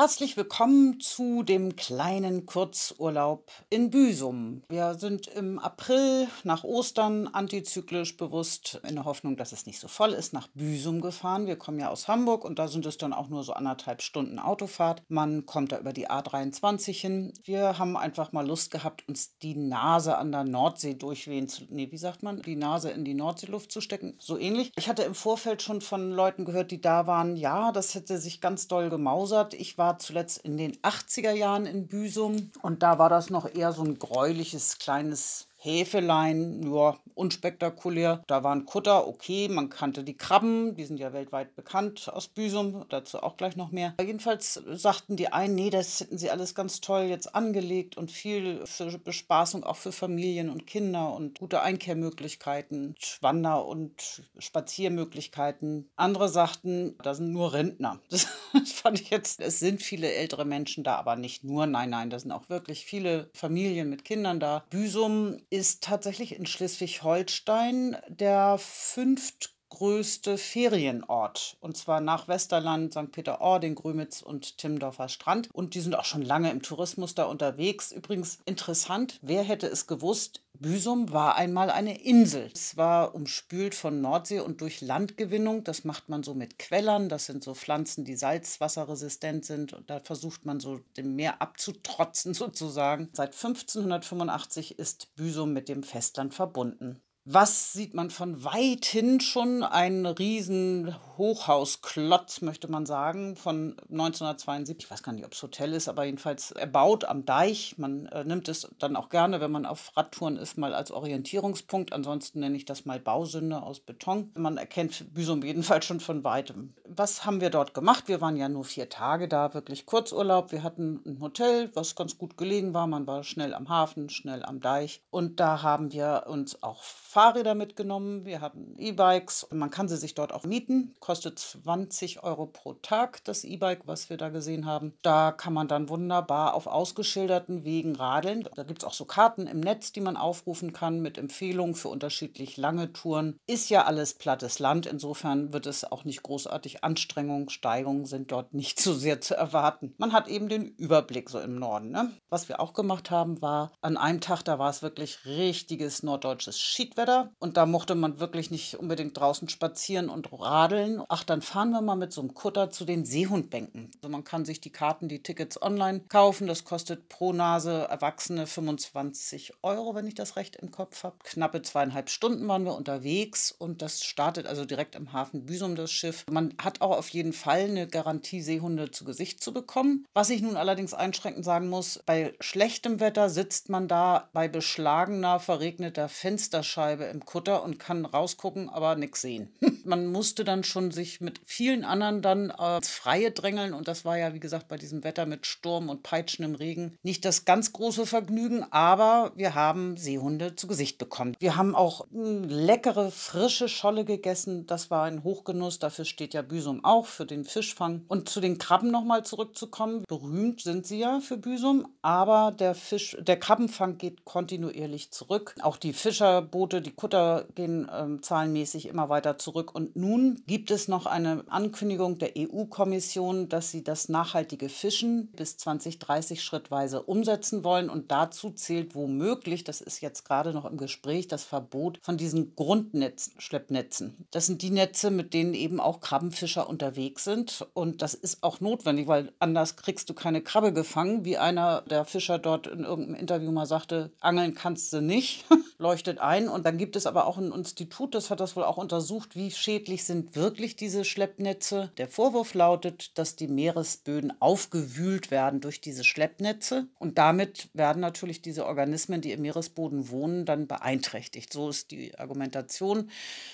Herzlich willkommen zu dem kleinen Kurzurlaub in Büsum. Wir sind im April nach Ostern antizyklisch bewusst in der Hoffnung, dass es nicht so voll ist, nach Büsum gefahren. Wir kommen ja aus Hamburg und da sind es dann auch nur so anderthalb Stunden Autofahrt. Man kommt da über die A23 hin. Wir haben einfach mal Lust gehabt, uns die Nase an der Nordsee durchwehen zu. Nee, wie sagt man? Die Nase in die Nordseeluft zu stecken. So ähnlich. Ich hatte im Vorfeld schon von Leuten gehört, die da waren, ja, das hätte sich ganz doll gemausert. Ich war war zuletzt in den 80er Jahren in Büsum und da war das noch eher so ein gräuliches kleines Häfelein, ja, unspektakulär. Da waren Kutter, okay, man kannte die Krabben, die sind ja weltweit bekannt aus Büsum, dazu auch gleich noch mehr. Jedenfalls sagten die einen, nee, das hätten sie alles ganz toll jetzt angelegt und viel für Bespaßung auch für Familien und Kinder und gute Einkehrmöglichkeiten, Wander- und Spaziermöglichkeiten. Andere sagten, da sind nur Rentner. Das fand ich jetzt, es sind viele ältere Menschen da, aber nicht nur, nein, nein, da sind auch wirklich viele Familien mit Kindern da. Büsum ist tatsächlich in Schleswig-Holstein der fünft größte Ferienort. Und zwar nach Westerland, St. Peter-Ording, Grömitz und Timmendorfer Strand. Und die sind auch schon lange im Tourismus da unterwegs. Übrigens interessant, wer hätte es gewusst, Büsum war einmal eine Insel. Es war umspült von Nordsee und durch Landgewinnung. Das macht man so mit Quellern. Das sind so Pflanzen, die salzwasserresistent sind. Und da versucht man so dem Meer abzutrotzen sozusagen. Seit 1585 ist Büsum mit dem Festland verbunden. Was sieht man von weithin schon? Ein riesen Hochhausklotz, möchte man sagen, von 1972. Ich weiß gar nicht, ob es Hotel ist, aber jedenfalls erbaut am Deich. Man äh, nimmt es dann auch gerne, wenn man auf Radtouren ist, mal als Orientierungspunkt. Ansonsten nenne ich das mal Bausünde aus Beton. Man erkennt Büsum jedenfalls schon von weitem. Was haben wir dort gemacht? Wir waren ja nur vier Tage da, wirklich Kurzurlaub. Wir hatten ein Hotel, was ganz gut gelegen war. Man war schnell am Hafen, schnell am Deich. Und da haben wir uns auch Fahrräder mitgenommen, wir haben E-Bikes. Man kann sie sich dort auch mieten. Kostet 20 Euro pro Tag das E-Bike, was wir da gesehen haben. Da kann man dann wunderbar auf ausgeschilderten Wegen radeln. Da gibt es auch so Karten im Netz, die man aufrufen kann mit Empfehlungen für unterschiedlich lange Touren. Ist ja alles plattes Land, insofern wird es auch nicht großartig. Anstrengungen, Steigungen sind dort nicht so sehr zu erwarten. Man hat eben den Überblick so im Norden. Ne? Was wir auch gemacht haben, war an einem Tag, da war es wirklich richtiges norddeutsches Schiedwetter. Wetter und da mochte man wirklich nicht unbedingt draußen spazieren und radeln. Ach, dann fahren wir mal mit so einem Kutter zu den Seehundbänken. Also man kann sich die Karten, die Tickets online kaufen. Das kostet pro Nase Erwachsene 25 Euro, wenn ich das recht im Kopf habe. Knappe zweieinhalb Stunden waren wir unterwegs und das startet also direkt im Hafen Büsum das Schiff. Man hat auch auf jeden Fall eine Garantie, Seehunde zu Gesicht zu bekommen. Was ich nun allerdings einschränkend sagen muss, bei schlechtem Wetter sitzt man da bei beschlagener, verregneter Fensterscheibe Windschutzscheibe im Kutter und kann rausgucken, aber nichts sehen. man musste dann schon sich mit vielen anderen dann äh, ins Freie drängeln. Und das war ja, wie gesagt, bei diesem Wetter mit Sturm und peitschendem Regen nicht das ganz große Vergnügen. Aber wir haben Seehunde zu Gesicht bekommen. Wir haben auch hm, leckere, frische Scholle gegessen. Das war ein Hochgenuss. Dafür steht ja Büsum auch, für den Fischfang. Und zu den Krabben nochmal zurückzukommen. Berühmt sind sie ja für Büsum, aber der, Fisch, der Krabbenfang geht kontinuierlich zurück. Auch die Fischerboote, die Kutter gehen ähm, zahlenmäßig immer weiter zurück. Und und nun gibt es noch eine Ankündigung der EU-Kommission, dass sie das nachhaltige Fischen bis 2030 schrittweise umsetzen wollen. Und dazu zählt womöglich, das ist jetzt gerade noch im Gespräch, das Verbot von diesen Grundnetzen, Schleppnetzen. Das sind die Netze, mit denen eben auch Krabbenfischer unterwegs sind. Und das ist auch notwendig, weil anders kriegst du keine Krabbe gefangen, wie einer der Fischer dort in irgendeinem Interview mal sagte, angeln kannst du nicht, leuchtet ein. Und dann gibt es aber auch ein Institut, das hat das wohl auch untersucht, wie schädlich sind wirklich diese Schleppnetze? Der Vorwurf lautet, dass die Meeresböden aufgewühlt werden durch diese Schleppnetze und damit werden natürlich diese Organismen, die im Meeresboden wohnen, dann beeinträchtigt. So ist die Argumentation.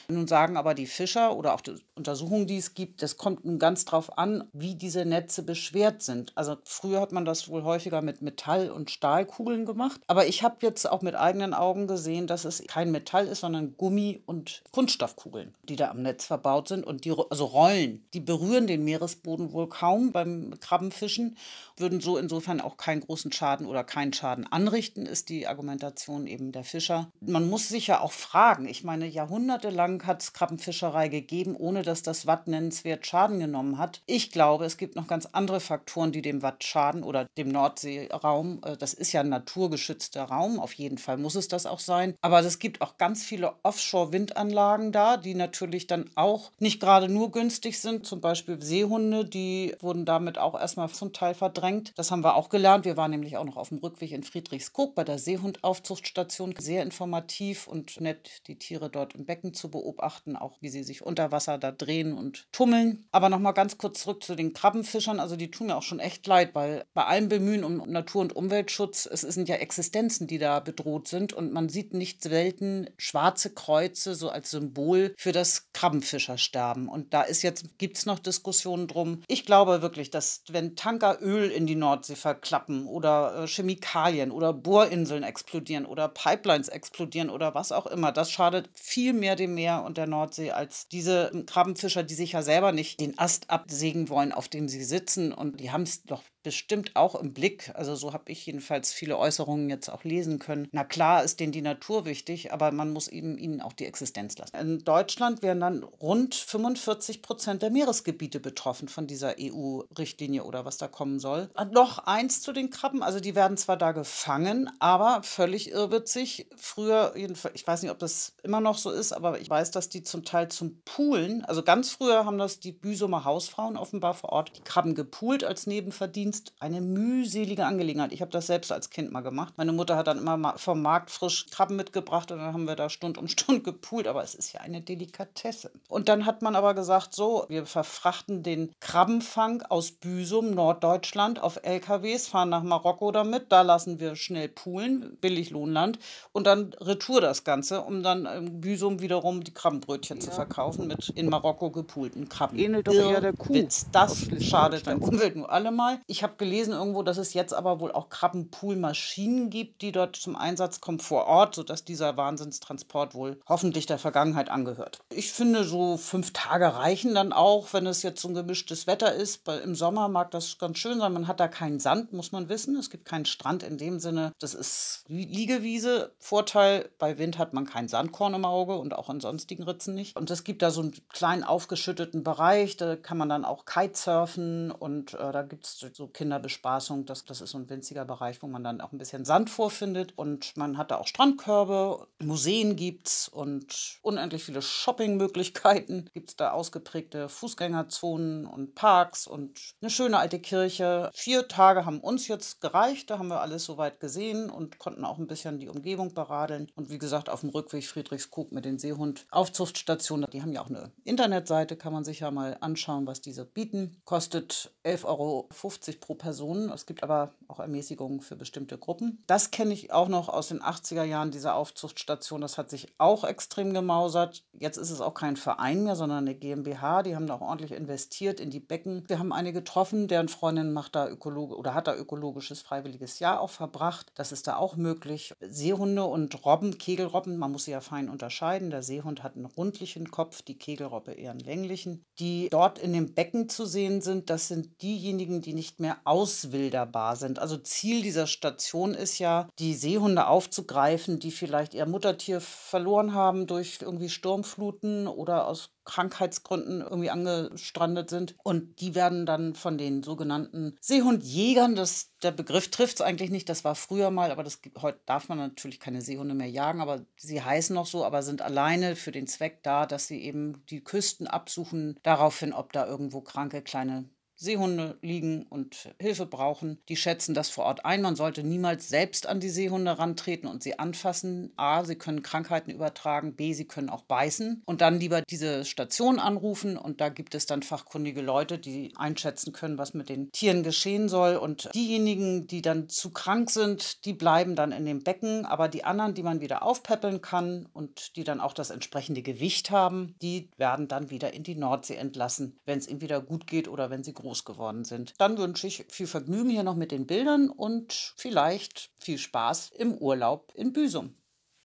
Nun sagen aber die Fischer oder auch die Untersuchungen, die es gibt, das kommt nun ganz drauf an, wie diese Netze beschwert sind. Also früher hat man das wohl häufiger mit Metall- und Stahlkugeln gemacht, aber ich habe jetzt auch mit eigenen Augen gesehen, dass es kein Metall ist, sondern Gummi- und Kunststoffkugeln, die da am Netz verbaut sind und die also rollen. Die berühren den Meeresboden wohl kaum beim Krabbenfischen, würden so insofern auch keinen großen Schaden oder keinen Schaden anrichten, ist die Argumentation eben der Fischer. Man muss sich ja auch fragen, ich meine, jahrhundertelang hat es Krabbenfischerei gegeben, ohne dass das Watt nennenswert Schaden genommen hat. Ich glaube, es gibt noch ganz andere Faktoren, die dem Watt schaden oder dem Nordseeraum. Äh, das ist ja ein naturgeschützter Raum, auf jeden Fall muss es das auch sein. Aber es gibt auch ganz viele Offshore-Windanlagen da, die natürlich natürlich dann auch nicht gerade nur günstig sind. Zum Beispiel Seehunde, die wurden damit auch erstmal zum Teil verdrängt. Das haben wir auch gelernt. Wir waren nämlich auch noch auf dem Rückweg in Friedrichskoog bei der Seehundaufzuchtstation. Sehr informativ und nett, die Tiere dort im Becken zu beobachten, auch wie sie sich unter Wasser da drehen und tummeln. Aber nochmal ganz kurz zurück zu den Krabbenfischern. Also die tun mir auch schon echt leid, weil bei allem Bemühen um Natur- und Umweltschutz, es sind ja Existenzen, die da bedroht sind. Und man sieht nicht selten schwarze Kreuze so als Symbol für das Krabbenfischer sterben. Und da ist jetzt, gibt es noch Diskussionen drum. Ich glaube wirklich, dass wenn Tanker Öl in die Nordsee verklappen oder äh, Chemikalien oder Bohrinseln explodieren oder Pipelines explodieren oder was auch immer, das schadet viel mehr dem Meer und der Nordsee als diese ähm, Krabbenfischer, die sich ja selber nicht den Ast absägen wollen, auf dem sie sitzen. Und die haben es doch bestimmt auch im Blick. Also so habe ich jedenfalls viele Äußerungen jetzt auch lesen können. Na klar ist denen die Natur wichtig, aber man muss eben ihnen auch die Existenz lassen. In Deutschland wären dann rund 45 Prozent der Meeresgebiete betroffen von dieser EU-Richtlinie oder was da kommen soll. Und noch eins zu den Krabben. Also die werden zwar da gefangen, aber völlig irrwitzig. Früher, jedenfalls, ich weiß nicht, ob das immer noch so ist, aber ich weiß, dass die zum Teil zum Poolen, also ganz früher haben das die Büsumer Hausfrauen offenbar vor Ort die Krabben gepoolt als Nebenverdienst Kunst eine mühselige Angelegenheit. Ich habe das selbst als Kind mal gemacht. Meine Mutter hat dann immer vom Markt frisch Krabben mitgebracht und dann haben wir da Stund um Stund gepult, aber es ist ja eine Delikatesse. Und dann hat man aber gesagt, so, wir verfrachten den Krabbenfang aus Büsum, Norddeutschland, auf LKWs, fahren nach Marokko damit, da lassen wir schnell poolen, Billiglohnland und dann retour das Ganze, um dann im Büsum wiederum die Krabbenbrötchen ja. zu verkaufen mit in Marokko gepoolten Krabben. Ähnelt doch eher der Kuh. Witz. Das schadet der Umwelt nur allemal. Ich habe gelesen irgendwo, dass es jetzt aber wohl auch Krabbenpool-Maschinen gibt, die dort zum Einsatz kommen vor Ort, sodass dieser Wahnsinnstransport wohl hoffentlich der Vergangenheit angehört. Ich finde, so fünf Tage reichen dann auch, wenn es jetzt so ein gemischtes Wetter ist. Im Sommer mag das ganz schön sein. Man hat da keinen Sand, muss man wissen. Es gibt keinen Strand in dem Sinne. Das ist Liegewiese. Vorteil, bei Wind hat man kein Sandkorn im Auge und auch in sonstigen Ritzen nicht. Und es gibt da so einen kleinen aufgeschütteten Bereich. Da kann man dann auch Kitesurfen und äh, da gibt es so Kinderbespaßung, das, das ist so ein winziger Bereich, wo man dann auch ein bisschen Sand vorfindet. Und man hat da auch Strandkörbe, Museen gibt es und unendlich viele Shoppingmöglichkeiten. Gibt es da ausgeprägte Fußgängerzonen und Parks und eine schöne alte Kirche. Vier Tage haben uns jetzt gereicht, da haben wir alles soweit gesehen und konnten auch ein bisschen die Umgebung beradeln. Und wie gesagt, auf dem Rückweg Friedrichskoog mit den Seehund Aufzuchtstationen, die haben ja auch eine Internetseite, kann man sich ja mal anschauen, was diese bieten. Kostet 11,50 Euro 50 pro Person. Es gibt aber auch Ermäßigungen für bestimmte Gruppen. Das kenne ich auch noch aus den 80er Jahren, diese Aufzuchtstation. Das hat sich auch extrem gemausert. Jetzt ist es auch kein Verein mehr, sondern eine GmbH. Die haben da auch ordentlich investiert in die Becken. Wir haben eine getroffen, deren Freundin macht da Ökologe oder hat da ökologisches freiwilliges Jahr auch verbracht. Das ist da auch möglich. Seehunde und Robben, Kegelrobben, man muss sie ja fein unterscheiden. Der Seehund hat einen rundlichen Kopf, die Kegelrobbe eher einen länglichen. Die dort in dem Becken zu sehen sind, das sind diejenigen, die nicht mehr mehr auswilderbar sind. Also Ziel dieser Station ist ja, die Seehunde aufzugreifen, die vielleicht ihr Muttertier verloren haben durch irgendwie Sturmfluten oder aus Krankheitsgründen irgendwie angestrandet sind. Und die werden dann von den sogenannten Seehundjägern, das, der Begriff trifft es eigentlich nicht, das war früher mal, aber das, heute darf man natürlich keine Seehunde mehr jagen, aber sie heißen noch so, aber sind alleine für den Zweck da, dass sie eben die Küsten absuchen, daraufhin, ob da irgendwo kranke kleine Seehunde liegen und Hilfe brauchen. Die schätzen das vor Ort ein. Man sollte niemals selbst an die Seehunde rantreten und sie anfassen. A, sie können Krankheiten übertragen. B, sie können auch beißen. Und dann lieber diese Station anrufen. Und da gibt es dann fachkundige Leute, die einschätzen können, was mit den Tieren geschehen soll. Und diejenigen, die dann zu krank sind, die bleiben dann in dem Becken. Aber die anderen, die man wieder aufpäppeln kann und die dann auch das entsprechende Gewicht haben, die werden dann wieder in die Nordsee entlassen, wenn es ihnen wieder gut geht oder wenn sie groß groß geworden sind. Dann wünsche ich viel Vergnügen hier noch mit den Bildern und vielleicht viel Spaß im Urlaub in Büsum.